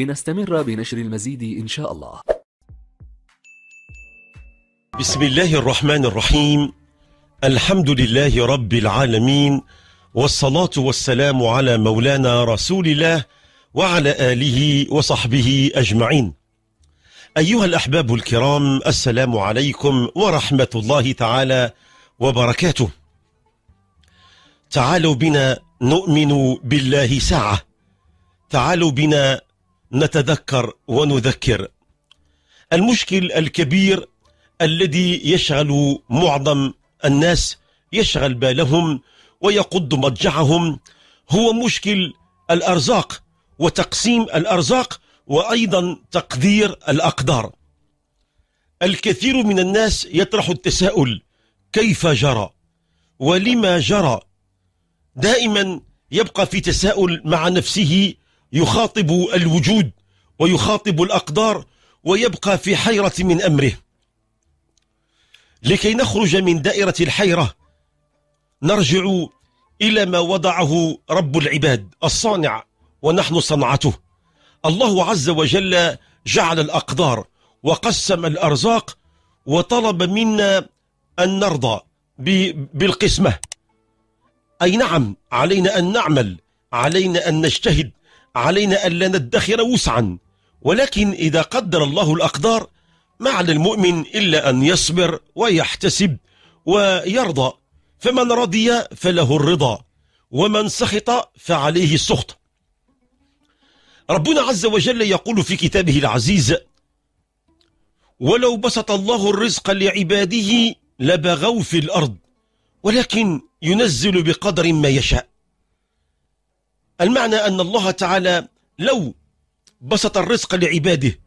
لنستمر بنشر المزيد إن شاء الله بسم الله الرحمن الرحيم الحمد لله رب العالمين والصلاة والسلام على مولانا رسول الله وعلى آله وصحبه أجمعين أيها الأحباب الكرام السلام عليكم ورحمة الله تعالى وبركاته تعالوا بنا نؤمن بالله ساعة تعالوا بنا نتذكر ونذكر المشكل الكبير الذي يشغل معظم الناس يشغل بالهم ويقض مضجعهم هو مشكل الأرزاق وتقسيم الأرزاق وأيضا تقدير الأقدار الكثير من الناس يطرح التساؤل كيف جرى ولما جرى دائما يبقى في تساؤل مع نفسه يخاطب الوجود ويخاطب الأقدار ويبقى في حيرة من أمره لكي نخرج من دائرة الحيرة نرجع إلى ما وضعه رب العباد الصانع ونحن صنعته الله عز وجل جعل الأقدار وقسم الأرزاق وطلب منا أن نرضى بالقسمة أي نعم علينا أن نعمل علينا أن نجتهد علينا ألا ندخر وسعا ولكن إذا قدر الله الأقدار ما على المؤمن إلا أن يصبر ويحتسب ويرضى فمن رضي فله الرضا ومن سخط فعليه السخط ربنا عز وجل يقول في كتابه العزيز ولو بسط الله الرزق لعباده لبغوا في الأرض ولكن ينزل بقدر ما يشاء المعنى أن الله تعالى لو بسط الرزق لعباده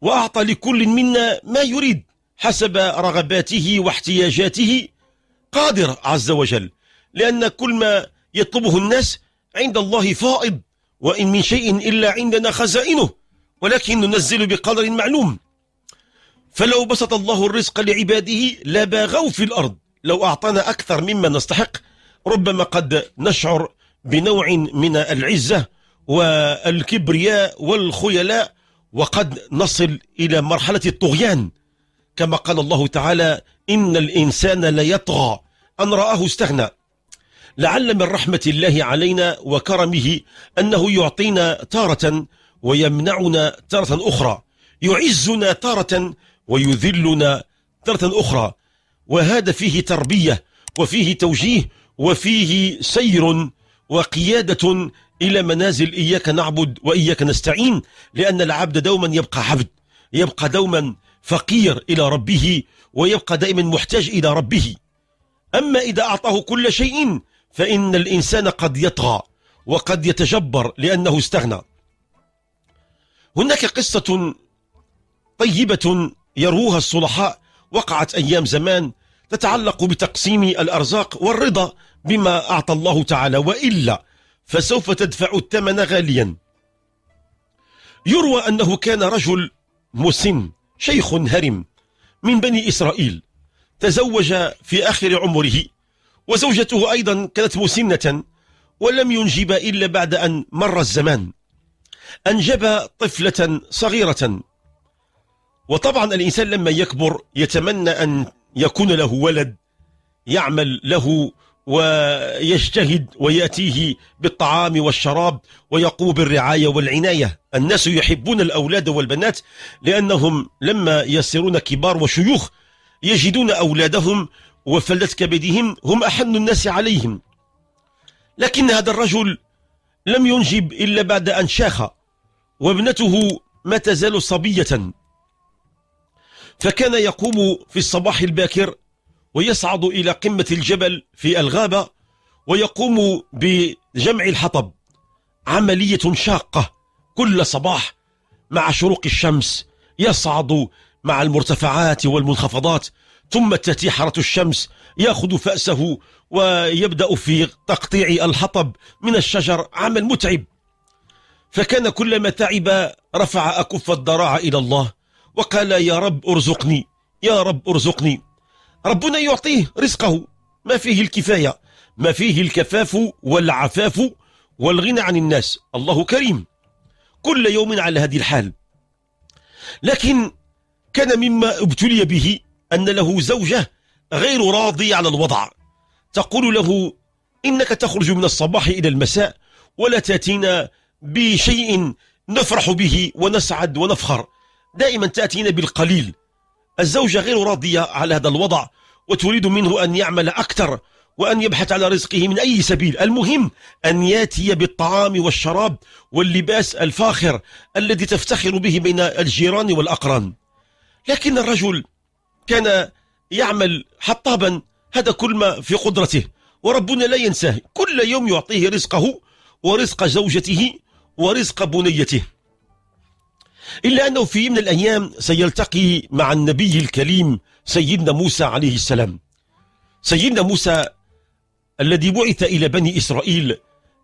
وأعطى لكل منا ما يريد حسب رغباته واحتياجاته قادر عز وجل لأن كل ما يطلبه الناس عند الله فائض وإن من شيء إلا عندنا خزائنه ولكن ننزل بقدر معلوم فلو بسط الله الرزق لعباده لباغوا في الأرض لو أعطانا أكثر مما نستحق ربما قد نشعر بنوع من العزة والكبرياء والخيلاء وقد نصل إلى مرحلة الطغيان كما قال الله تعالى إن الإنسان ليطغى أن رآه استغنى لعل من رحمة الله علينا وكرمه أنه يعطينا تارة ويمنعنا تارة أخرى يعزنا تارة ويذلنا تارة أخرى وهذا فيه تربية وفيه توجيه وفيه سير وقيادة إلى منازل إياك نعبد وإياك نستعين لأن العبد دوما يبقى عبد يبقى دوما فقير إلى ربه ويبقى دائما محتاج إلى ربه أما إذا أعطاه كل شيء فإن الإنسان قد يطغى وقد يتجبر لأنه استغنى هناك قصة طيبة يروها الصلحاء وقعت أيام زمان تتعلق بتقسيم الأرزاق والرضا بما أعطى الله تعالى وإلا فسوف تدفع الثمن غاليا يروى أنه كان رجل مسن شيخ هرم من بني إسرائيل تزوج في آخر عمره وزوجته أيضا كانت مسنة ولم ينجب إلا بعد أن مر الزمان أنجب طفلة صغيرة وطبعا الإنسان لما يكبر يتمنى أن يكون له ولد يعمل له ويجتهد ويأتيه بالطعام والشراب ويقوم بالرعاية والعناية الناس يحبون الأولاد والبنات لأنهم لما يصيرون كبار وشيوخ يجدون أولادهم وفلت كبدهم هم أحن الناس عليهم لكن هذا الرجل لم ينجب إلا بعد أن شاخ وابنته ما تزال صبية فكان يقوم في الصباح الباكر ويصعد إلى قمة الجبل في الغابة ويقوم بجمع الحطب عملية شاقة كل صباح مع شروق الشمس يصعد مع المرتفعات والمنخفضات ثم تأتي حرة الشمس يأخذ فأسه ويبدأ في تقطيع الحطب من الشجر عمل متعب فكان كلما تعب رفع أكف الضراع إلى الله وقال يا رب ارزقني يا رب ارزقني ربنا يعطيه رزقه ما فيه الكفاية ما فيه الكفاف والعفاف والغنى عن الناس الله كريم كل يوم على هذه الحال لكن كان مما ابتلي به أن له زوجة غير راضي على الوضع تقول له إنك تخرج من الصباح إلى المساء ولا تأتينا بشيء نفرح به ونسعد ونفخر دائما تأتينا بالقليل الزوجة غير راضية على هذا الوضع وتريد منه أن يعمل أكثر وأن يبحث على رزقه من أي سبيل المهم أن ياتي بالطعام والشراب واللباس الفاخر الذي تفتخر به بين الجيران والأقران لكن الرجل كان يعمل حطابا هذا كل ما في قدرته وربنا لا ينساه كل يوم يعطيه رزقه ورزق زوجته ورزق بنيته إلا أنه في من الأيام سيلتقي مع النبي الكريم سيدنا موسى عليه السلام سيدنا موسى الذي بعث إلى بني إسرائيل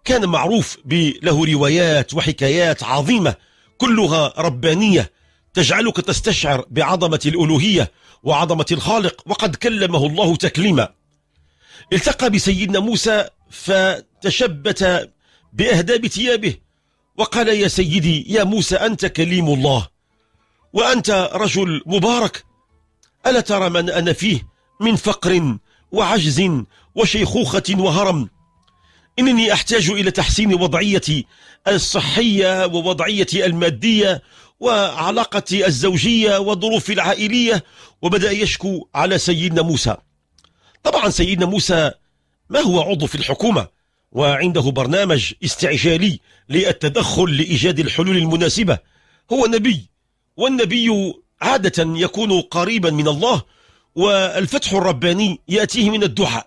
كان معروف له روايات وحكايات عظيمة كلها ربانية تجعلك تستشعر بعظمة الألوهية وعظمة الخالق وقد كلمه الله تكليما التقى بسيدنا موسى فتشبت بأهداب ثيابه وقال يا سيدي يا موسى أنت كليم الله وأنت رجل مبارك ألا ترى من أنا فيه من فقر وعجز وشيخوخة وهرم إنني أحتاج إلى تحسين وضعيتي الصحية ووضعيتي المادية وعلاقتي الزوجية وظروفي العائلية وبدأ يشكو على سيدنا موسى طبعا سيدنا موسى ما هو عضو في الحكومة وعنده برنامج استعجالي للتدخل لإيجاد الحلول المناسبة هو نبي والنبي عادة يكون قريبا من الله والفتح الرباني يأتيه من الدعاء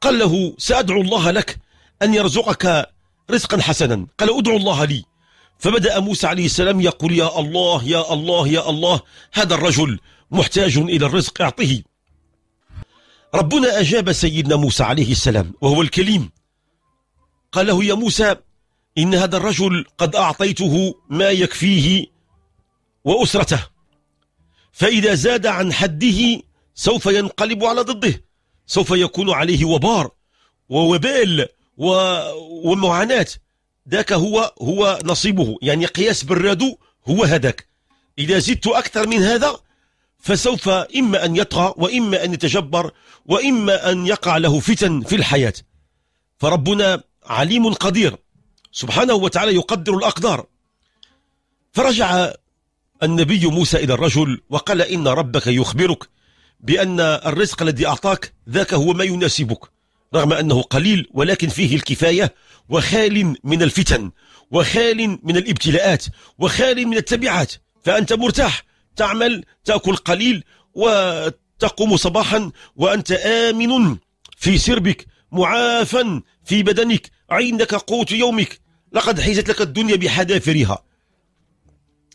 قال له سأدعو الله لك أن يرزقك رزقا حسنا قال أدعو الله لي فبدأ موسى عليه السلام يقول يا الله يا الله يا الله هذا الرجل محتاج إلى الرزق أعطه ربنا أجاب سيدنا موسى عليه السلام وهو الكليم قال له يا موسى إن هذا الرجل قد أعطيته ما يكفيه وأسرته فإذا زاد عن حده سوف ينقلب على ضده سوف يكون عليه وبار ووبال ومعاناة ذاك هو هو نصيبه يعني قياس براد هو هذاك إذا زدت أكثر من هذا فسوف إما أن يطغى وإما أن يتجبر وإما أن يقع له فتن في الحياة فربنا عليم قدير سبحانه وتعالى يقدر الأقدار فرجع النبي موسى إلى الرجل وقال إن ربك يخبرك بأن الرزق الذي أعطاك ذاك هو ما يناسبك رغم أنه قليل ولكن فيه الكفاية وخال من الفتن وخال من الابتلاءات وخال من التبعات فأنت مرتاح تعمل تأكل قليل وتقوم صباحا وأنت آمن في سربك معافا في بدنك عندك قوت يومك لقد حيزت لك الدنيا بحذافرها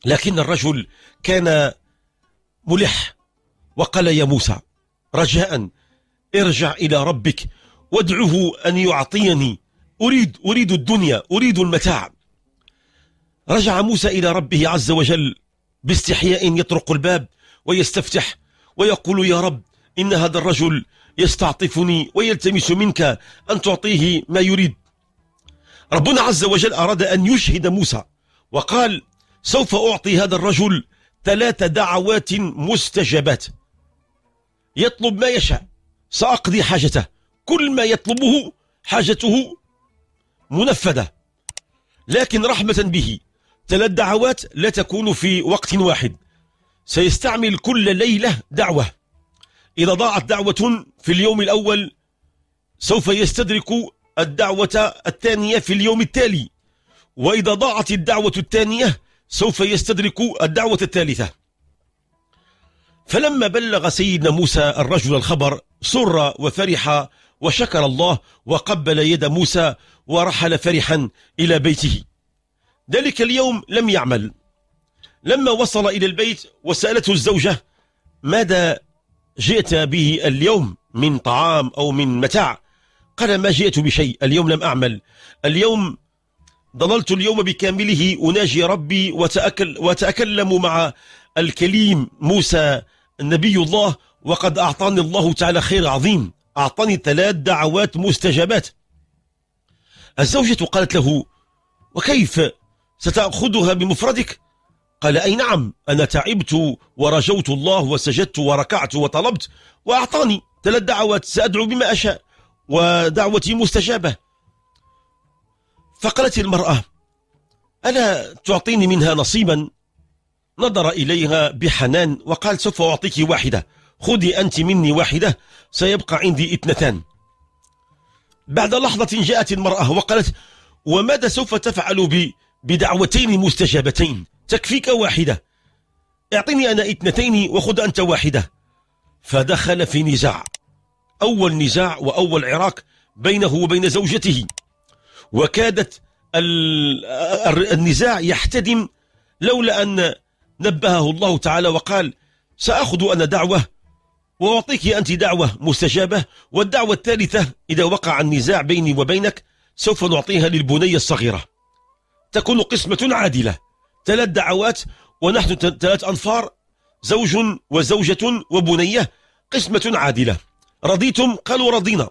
لكن الرجل كان ملح وقال يا موسى رجاء ارجع إلى ربك وادعه أن يعطيني أريد أريد الدنيا أريد المتاع رجع موسى إلى ربه عز وجل باستحياء يطرق الباب ويستفتح ويقول يا رب إن هذا الرجل يستعطفني ويلتمس منك أن تعطيه ما يريد ربنا عز وجل أراد أن يشهد موسى وقال سوف أعطي هذا الرجل ثلاث دعوات مستجابات يطلب ما يشاء سأقضي حاجته كل ما يطلبه حاجته منفذة لكن رحمة به ثلاث دعوات لا تكون في وقت واحد سيستعمل كل ليلة دعوة إذا ضاعت دعوة في اليوم الأول سوف يستدرك الدعوة الثانية في اليوم التالي وإذا ضاعت الدعوة الثانية سوف يستدرك الدعوة الثالثة فلما بلغ سيدنا موسى الرجل الخبر سر وفرح وشكر الله وقبل يد موسى ورحل فرحا إلى بيته ذلك اليوم لم يعمل لما وصل إلى البيت وسألته الزوجة ماذا جئت به اليوم من طعام أو من متاع قال ما جئت بشيء اليوم لم أعمل اليوم ضللت اليوم بكامله أناجي ربي وتأكل وتأكلم مع الكليم موسى النبي الله وقد أعطاني الله تعالى خير عظيم أعطاني ثلاث دعوات مستجابات الزوجة قالت له وكيف ستأخذها بمفردك قال أي نعم أنا تعبت ورجوت الله وسجدت وركعت وطلبت وأعطاني ثلاث دعوات سأدعو بما أشاء ودعوتي مستجابة فقالت المرأة ألا تعطيني منها نصيبا نظر إليها بحنان وقال سوف أعطيك واحدة خذي أنت مني واحدة سيبقى عندي اثنتان بعد لحظة جاءت المرأة وقالت وماذا سوف تفعل بي بدعوتين مستجابتين تكفيك واحدة اعطيني أنا اثنتين وخذ أنت واحدة فدخل في نزاع أول نزاع وأول عراك بينه وبين زوجته وكادت النزاع يحتدم لولا أن نبهه الله تعالى وقال سأخذ أنا دعوة وأعطيك أنت دعوة مستجابة والدعوة الثالثة إذا وقع النزاع بيني وبينك سوف نعطيها للبنية الصغيرة تكون قسمة عادلة ثلاث دعوات ونحن ثلاث أنفار زوج وزوجة وبنية قسمة عادلة رضيتم قالوا رضينا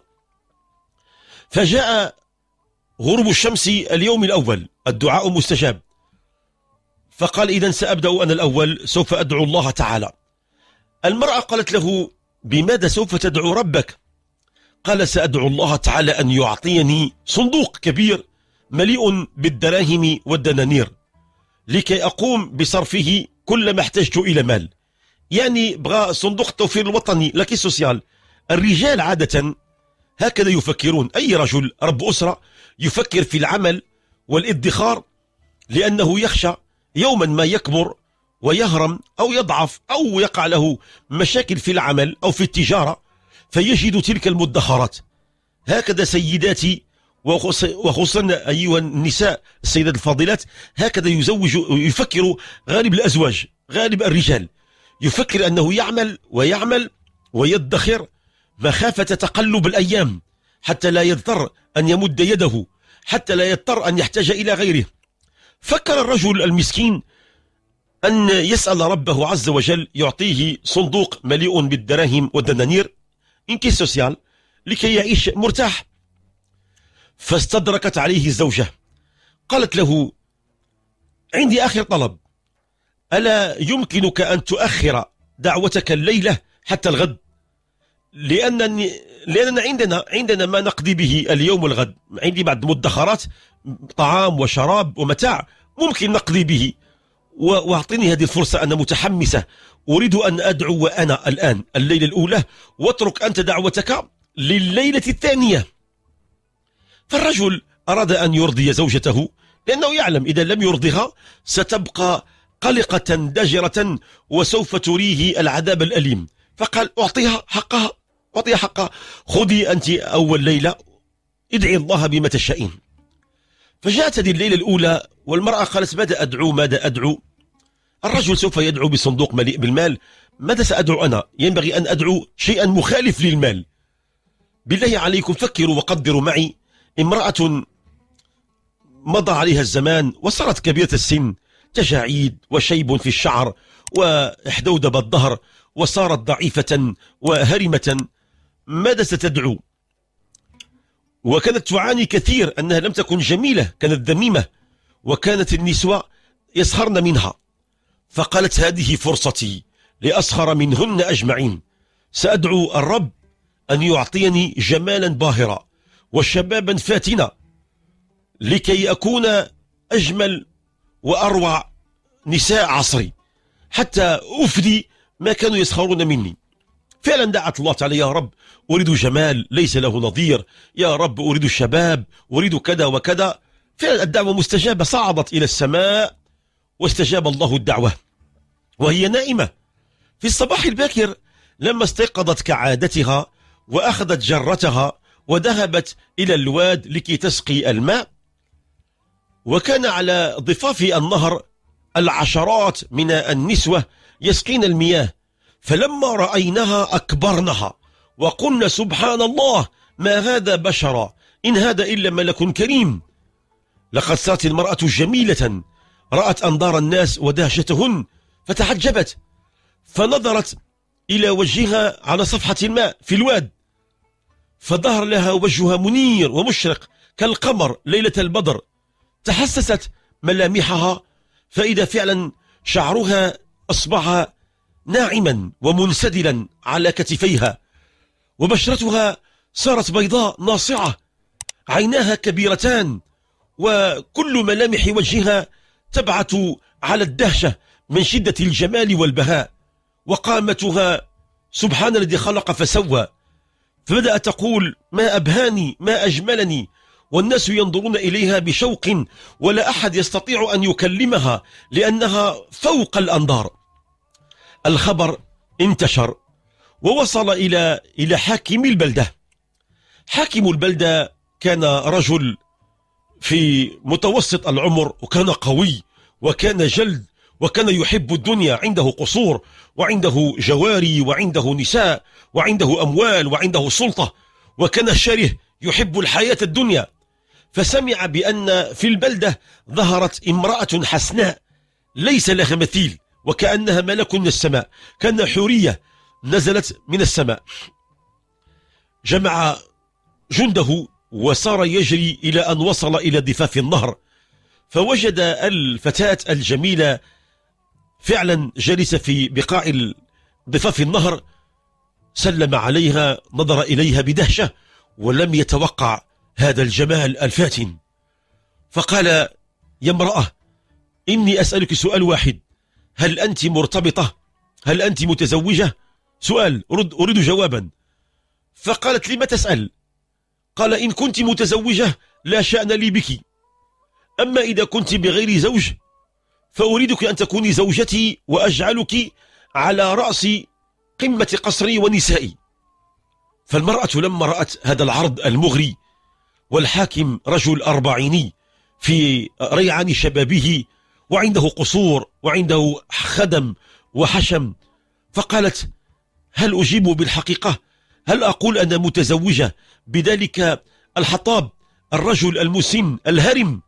فجاء غروب الشمس اليوم الأول الدعاء مستجاب فقال إذا سأبدأ أنا الأول سوف أدعو الله تعالى المرأة قالت له بماذا سوف تدعو ربك قال سأدعو الله تعالى أن يعطيني صندوق كبير مليء بالدراهم والدنانير لكي أقوم بصرفه كل ما احتجت إلى مال يعني بغى صندوق التوفير الوطني لكي سوسيال الرجال عادة هكذا يفكرون أي رجل رب أسرة يفكر في العمل والادخار لأنه يخشى يوما ما يكبر ويهرم أو يضعف أو يقع له مشاكل في العمل أو في التجارة فيجد تلك المدخرات هكذا سيداتي وخصوصا أيها النساء السيدات الفاضلات هكذا يزوج يفكر غالب الأزواج غالب الرجال يفكر أنه يعمل ويعمل ويدخر مخافة تقلب الأيام حتى لا يضطر أن يمد يده حتى لا يضطر أن يحتاج إلى غيره فكر الرجل المسكين أن يسأل ربه عز وجل يعطيه صندوق مليء بالدراهم والدنانير إن كيس سوسيال لكي يعيش مرتاح فاستدركت عليه الزوجة قالت له عندي آخر طلب ألا يمكنك أن تؤخر دعوتك الليلة حتى الغد لأنني لأننا عندنا عندنا ما نقضي به اليوم والغد عندي بعض المدخرات طعام وشراب ومتاع ممكن نقضي به واعطيني هذه الفرصة أنا متحمسة أريد أن أدعو أنا الآن الليلة الأولى واترك أنت دعوتك لليلة الثانية فالرجل أراد أن يرضي زوجته لأنه يعلم إذا لم يرضها ستبقى قلقة دجرة وسوف تريه العذاب الأليم فقال أعطيها حقها وأعطيها حقها خذي أنت أول ليلة ادعي الله بما تشائين فجاءت هذه الليلة الأولى والمرأة قالت ماذا أدعو ماذا أدعو الرجل سوف يدعو بصندوق مليء بالمال ماذا سأدعو أنا ينبغي أن أدعو شيئا مخالف للمال بالله عليكم فكروا وقدروا معي امرأة مضى عليها الزمان وصارت كبيرة السن تجاعيد وشيب في الشعر وحدودب الظهر وصارت ضعيفة وهرمة ماذا ستدعو وكانت تعاني كثير أنها لم تكن جميلة كانت ذميمة وكانت النسوة يسخرن منها فقالت هذه فرصتي لأسخر منهن أجمعين سأدعو الرب أن يعطيني جمالا باهرا وشبابا فاتنا لكي أكون أجمل وأروع نساء عصري حتى أفدي ما كانوا يسخرون مني فعلا دعت الله تعالى يا رب أريد جمال ليس له نظير يا رب أريد الشباب أريد كذا وكذا فعلا الدعوة مستجابة صعدت إلى السماء واستجاب الله الدعوة وهي نائمة في الصباح الباكر لما استيقظت كعادتها وأخذت جرتها وذهبت إلى الواد لكي تسقي الماء وكان على ضفاف النهر العشرات من النسوة يسقين المياه فلما رأينها أكبرنها وقلنا سبحان الله ما هذا بشرا إن هذا إلا ملك كريم لقد صارت المرأة جميلة رأت أنظار الناس ودهشتهن فتعجبت فنظرت إلى وجهها على صفحة الماء في الواد فظهر لها وجهها منير ومشرق كالقمر ليلة البدر تحسست ملامحها فإذا فعلا شعرها أصبح ناعما ومنسدلا على كتفيها وبشرتها صارت بيضاء ناصعة عيناها كبيرتان وكل ملامح وجهها تبعث على الدهشة من شدة الجمال والبهاء وقامتها سبحان الذي خلق فسوى فبدأت تقول ما أبهاني ما أجملني والناس ينظرون إليها بشوق ولا أحد يستطيع أن يكلمها لأنها فوق الأنظار الخبر انتشر ووصل إلى إلى حاكم البلدة حاكم البلدة كان رجل في متوسط العمر وكان قوي وكان جلد وكان يحب الدنيا عنده قصور وعنده جواري وعنده نساء وعنده أموال وعنده سلطة وكان شره يحب الحياة الدنيا فسمع بأن في البلدة ظهرت امرأة حسناء ليس لها مثيل وكأنها ملك من السماء كأنها حورية نزلت من السماء جمع جنده وصار يجري إلى أن وصل إلى ضفاف النهر فوجد الفتاة الجميلة فعلا جلس في بقاع ضفاف النهر سلم عليها نظر إليها بدهشة ولم يتوقع هذا الجمال الفاتن فقال يا امرأة إني أسألك سؤال واحد هل أنت مرتبطة هل أنت متزوجة سؤال أريد, أريد جوابا فقالت ما تسأل قال إن كنت متزوجة لا شأن لي بك أما إذا كنت بغير زوج فأريدك أن تكوني زوجتي وأجعلك على رأس قمة قصري ونسائي فالمرأة لما رأت هذا العرض المغري والحاكم رجل أربعيني في ريعان شبابه وعنده قصور وعنده خدم وحشم فقالت هل أجيب بالحقيقة هل أقول أنا متزوجة بذلك الحطاب الرجل المسن الهرم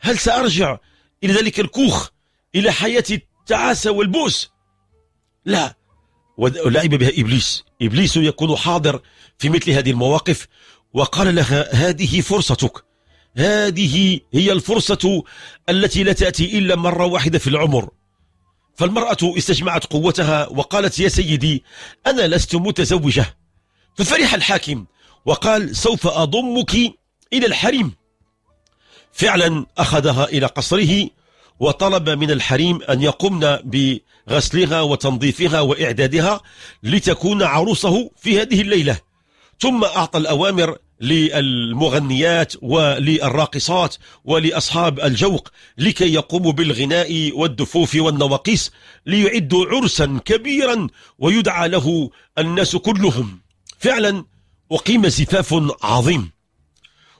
هل سأرجع إلى ذلك الكوخ إلى حياة التعاسة والبؤس لا ولعب بها إبليس إبليس يكون حاضر في مثل هذه المواقف وقال لها هذه فرصتك هذه هي الفرصة التي لا تأتي إلا مرة واحدة في العمر فالمرأة استجمعت قوتها وقالت يا سيدي أنا لست متزوجة ففرح الحاكم وقال سوف أضمك إلى الحريم فعلا أخذها إلى قصره وطلب من الحريم أن يقمن بغسلها وتنظيفها وإعدادها لتكون عروسه في هذه الليلة ثم أعطى الأوامر للمغنيات وللراقصات ولأصحاب الجوق لكي يقوموا بالغناء والدفوف والنواقيس ليعدوا عرسا كبيرا ويدعى له الناس كلهم فعلا أقيم زفاف عظيم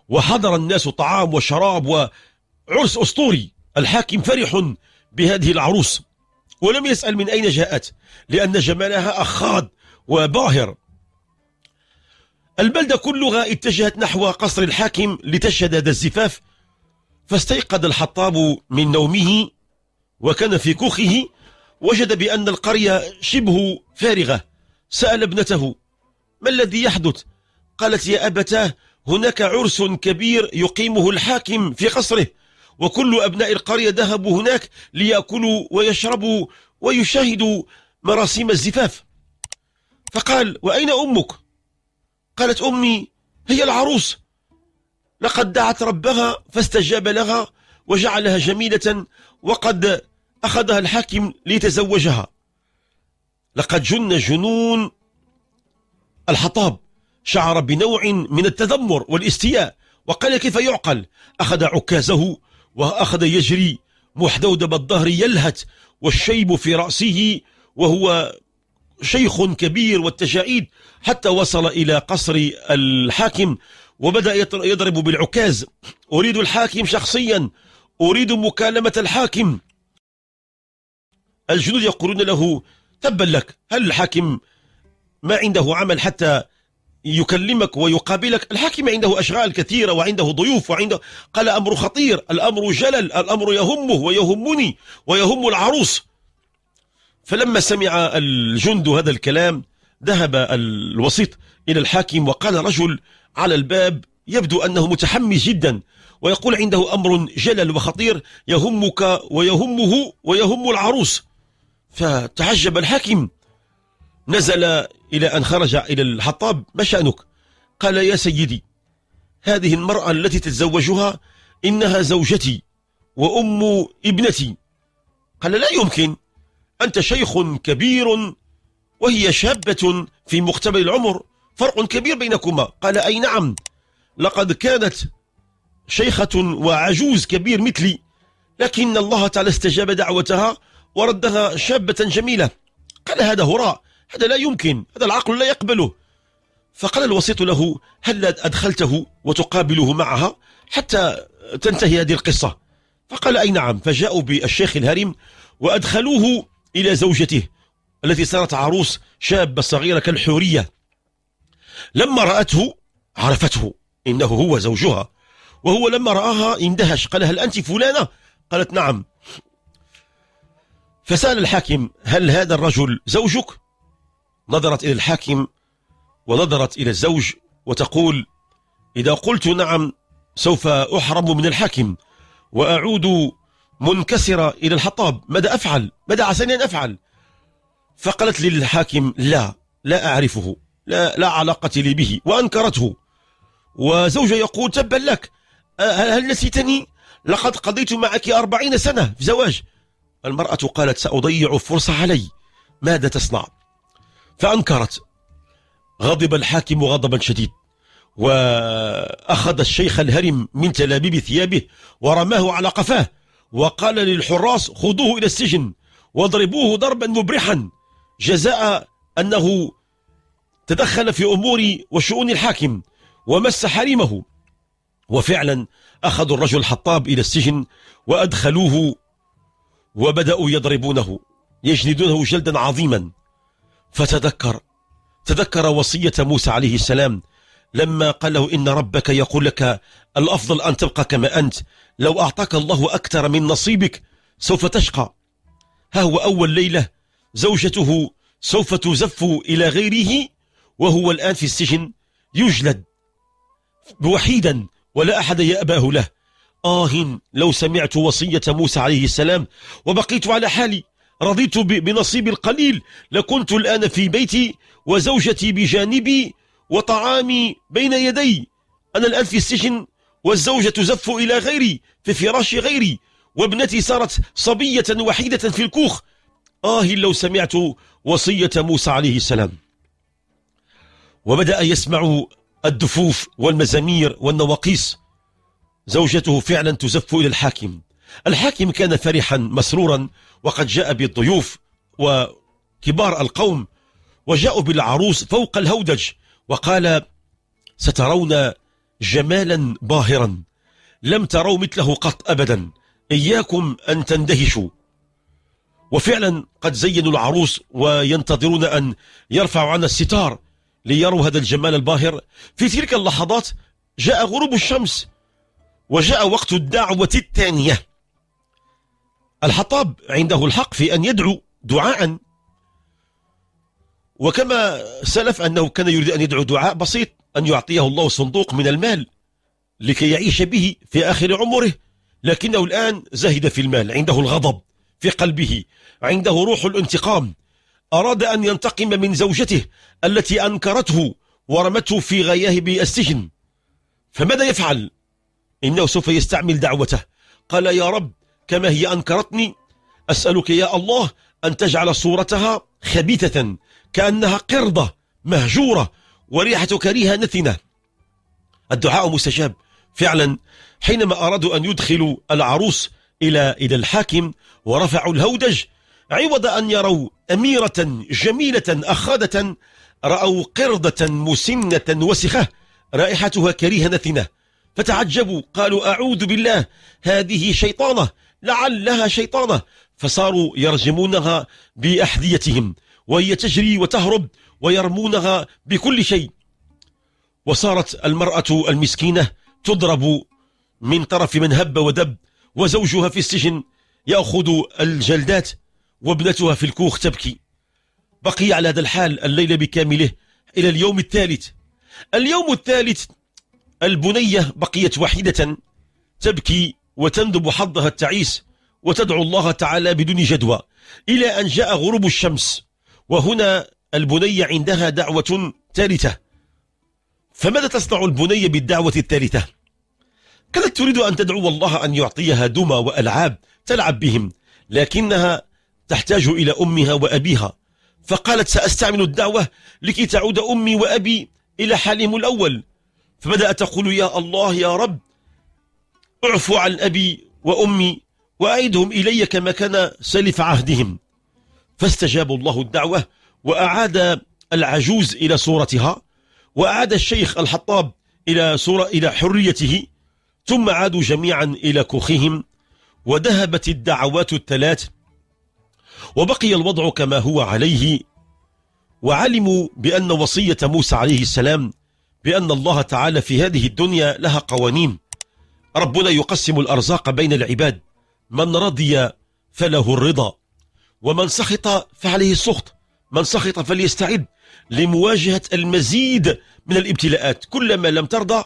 وحضر الناس طعام وشراب وعرس أسطوري الحاكم فرح بهذه العروس ولم يسأل من أين جاءت لأن جمالها أخاض وباهر البلدة كلها اتجهت نحو قصر الحاكم لتشهد هذا الزفاف فاستيقظ الحطاب من نومه وكان في كوخه وجد بأن القرية شبه فارغة سأل ابنته ما الذي يحدث قالت يا أبتاه هناك عرس كبير يقيمه الحاكم في قصره وكل أبناء القرية ذهبوا هناك ليأكلوا ويشربوا ويشاهدوا مراسيم الزفاف فقال وأين أمك قالت أمي هي العروس لقد دعت ربها فاستجاب لها وجعلها جميلة وقد أخذها الحاكم ليتزوجها لقد جن جنون الحطاب شعر بنوع من التذمر والاستياء وقال كيف يعقل أخذ عكازه وأخذ يجري محدودب الظهر يلهت والشيب في رأسه وهو شيخ كبير والتجاعيد حتى وصل إلى قصر الحاكم وبدأ يضرب بالعكاز أريد الحاكم شخصيا أريد مكالمة الحاكم الجنود يقولون له تبا لك هل الحاكم ما عنده عمل حتى يكلمك ويقابلك الحاكم عنده أشغال كثيرة وعنده ضيوف وعنده قال أمر خطير الأمر جلل الأمر يهمه ويهمني ويهم العروس فلما سمع الجند هذا الكلام ذهب الوسيط إلى الحاكم وقال رجل على الباب يبدو أنه متحمس جدا ويقول عنده أمر جلل وخطير يهمك ويهمه ويهم العروس فتعجب الحاكم نزل إلى أن خرج إلى الحطاب ما شأنك قال يا سيدي هذه المرأة التي تتزوجها إنها زوجتي وأم ابنتي قال لا يمكن أنت شيخ كبير وهي شابة في مقتبل العمر فرق كبير بينكما قال أي نعم لقد كانت شيخة وعجوز كبير مثلي لكن الله تعالى استجاب دعوتها وردها شابة جميلة قال هذا هراء هذا لا يمكن هذا العقل لا يقبله فقال الوسيط له هل أدخلته وتقابله معها حتى تنتهي هذه القصة فقال أي نعم فجاءوا بالشيخ الهرم وأدخلوه إلى زوجته التي صارت عروس شابة صغيرة كالحورية لما رأته عرفته إنه هو زوجها وهو لما رآها اندهش قال هل أنت فلانة؟ قالت نعم فسأل الحاكم هل هذا الرجل زوجك؟ نظرت إلى الحاكم ونظرت إلى الزوج وتقول إذا قلت نعم سوف أحرم من الحاكم وأعود منكسرة إلى الحطاب ماذا أفعل ماذا عساني أن أفعل فقالت لي الحاكم لا لا أعرفه لا, لا علاقة لي به وأنكرته وزوجها يقول تبا لك هل نسيتني لقد قضيت معك أربعين سنة في زواج المرأة قالت سأضيع فرصة علي ماذا تصنع فأنكرت غضب الحاكم غضبا شديد وأخذ الشيخ الهرم من تلابيب ثيابه ورماه على قفاه وقال للحراس خذوه إلى السجن واضربوه ضربا مبرحا جزاء أنه تدخل في أمور وشؤون الحاكم ومس حريمه وفعلا أخذوا الرجل الحطاب إلى السجن وأدخلوه وبدأوا يضربونه يجلدونه جلدا عظيما فتذكر تذكر وصية موسى عليه السلام لما قال له إن ربك يقول لك الأفضل أن تبقى كما أنت لو أعطاك الله أكثر من نصيبك سوف تشقى ها هو أول ليلة زوجته سوف تزف إلى غيره وهو الآن في السجن يجلد وحيدا ولا أحد يأباه له آه لو سمعت وصية موسى عليه السلام وبقيت على حالي رضيت بنصيب القليل لكنت الآن في بيتي وزوجتي بجانبي وطعامي بين يدي أنا الآن في السجن والزوجة تزف إلى غيري في فراش غيري وابنتي صارت صبية وحيدة في الكوخ آه لو سمعت وصية موسى عليه السلام وبدأ يسمع الدفوف والمزامير والنواقيس زوجته فعلا تزف إلى الحاكم الحاكم كان فرحا مسرورا وقد جاء بالضيوف وكبار القوم وجاءوا بالعروس فوق الهودج وقال سترون جمالا باهرا لم تروا مثله قط أبدا إياكم أن تندهشوا وفعلا قد زينوا العروس وينتظرون أن يرفعوا عن الستار ليروا هذا الجمال الباهر في تلك اللحظات جاء غروب الشمس وجاء وقت الدعوة الثانية الحطاب عنده الحق في أن يدعو دعاء وكما سلف أنه كان يريد أن يدعو دعاء بسيط أن يعطيه الله صندوق من المال لكي يعيش به في آخر عمره لكنه الآن زهد في المال عنده الغضب في قلبه عنده روح الانتقام أراد أن ينتقم من زوجته التي أنكرته ورمته في غياهب السجن فماذا يفعل؟ إنه سوف يستعمل دعوته قال يا رب كما هي أنكرتني أسألك يا الله أن تجعل صورتها خبيثة كأنها قرضة مهجورة وريحة كريهة نتنة الدعاء مستجاب فعلا حينما أرادوا أن يدخلوا العروس إلى إلى الحاكم ورفعوا الهودج عوض أن يروا أميرة جميلة أخادة رأوا قردة مسنة وسخة رائحتها كريهة نتنة فتعجبوا قالوا أعوذ بالله هذه شيطانة لعلها شيطانة فصاروا يرجمونها بأحذيتهم وهي تجري وتهرب ويرمونها بكل شيء وصارت المرأة المسكينة تضرب من طرف من هب ودب وزوجها في السجن يأخذ الجلدات وابنتها في الكوخ تبكي بقي على هذا الحال الليلة بكامله إلى اليوم الثالث اليوم الثالث البنية بقيت وحيدة تبكي وتندب حظها التعيس وتدعو الله تعالى بدون جدوى إلى أن جاء غروب الشمس وهنا البنية عندها دعوة ثالثة فماذا تصنع البنية بالدعوة الثالثة؟ كانت تريد أن تدعو الله أن يعطيها دمى وألعاب تلعب بهم لكنها تحتاج إلى أمها وأبيها فقالت سأستعمل الدعوة لكي تعود أمي وأبي إلى حالهم الأول فبدأت تقول يا الله يا رب اعفو عن أبي وأمي وأعيدهم إلي كما كان سلف عهدهم فاستجاب الله الدعوة وأعاد العجوز إلى صورتها وأعاد الشيخ الحطاب إلى, صورة إلى حريته ثم عادوا جميعا إلى كوخهم وذهبت الدعوات الثلاث وبقي الوضع كما هو عليه وعلموا بأن وصية موسى عليه السلام بأن الله تعالى في هذه الدنيا لها قوانين ربنا يقسم الأرزاق بين العباد من رضي فله الرضا ومن سخط فعليه السخط من سخط فليستعد لمواجهة المزيد من الابتلاءات كلما لم ترضى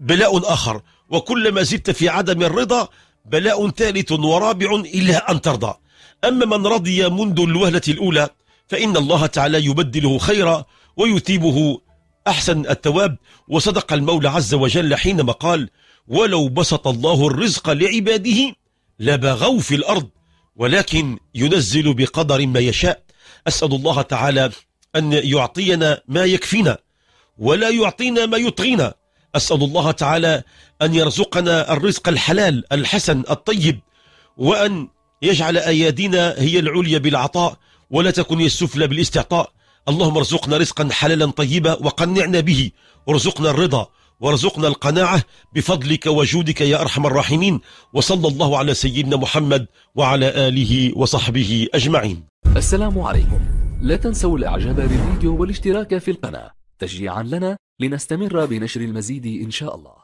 بلاء آخر وكلما زدت في عدم الرضا بلاء ثالث ورابع إلى أن ترضى أما من رضي منذ الوهلة الأولى فإن الله تعالى يبدله خيرا ويثيبه أحسن التواب وصدق المولى عز وجل حينما قال ولو بسط الله الرزق لعباده لبغوا في الأرض ولكن ينزل بقدر ما يشاء أسأل الله تعالى أن يعطينا ما يكفينا ولا يعطينا ما يطغينا أسأل الله تعالى أن يرزقنا الرزق الحلال الحسن الطيب وأن يجعل أيادينا هي العليا بالعطاء ولا تكن السفلى بالاستعطاء اللهم ارزقنا رزقا حلالا طيبا وقنعنا به وارزقنا الرضا وارزقنا القناعة بفضلك وجودك يا أرحم الراحمين وصلى الله على سيدنا محمد وعلى آله وصحبه أجمعين السلام عليكم لا تنسوا الإعجاب بالفيديو والاشتراك في القناة تشجيعا لنا لنستمر بنشر المزيد إن شاء الله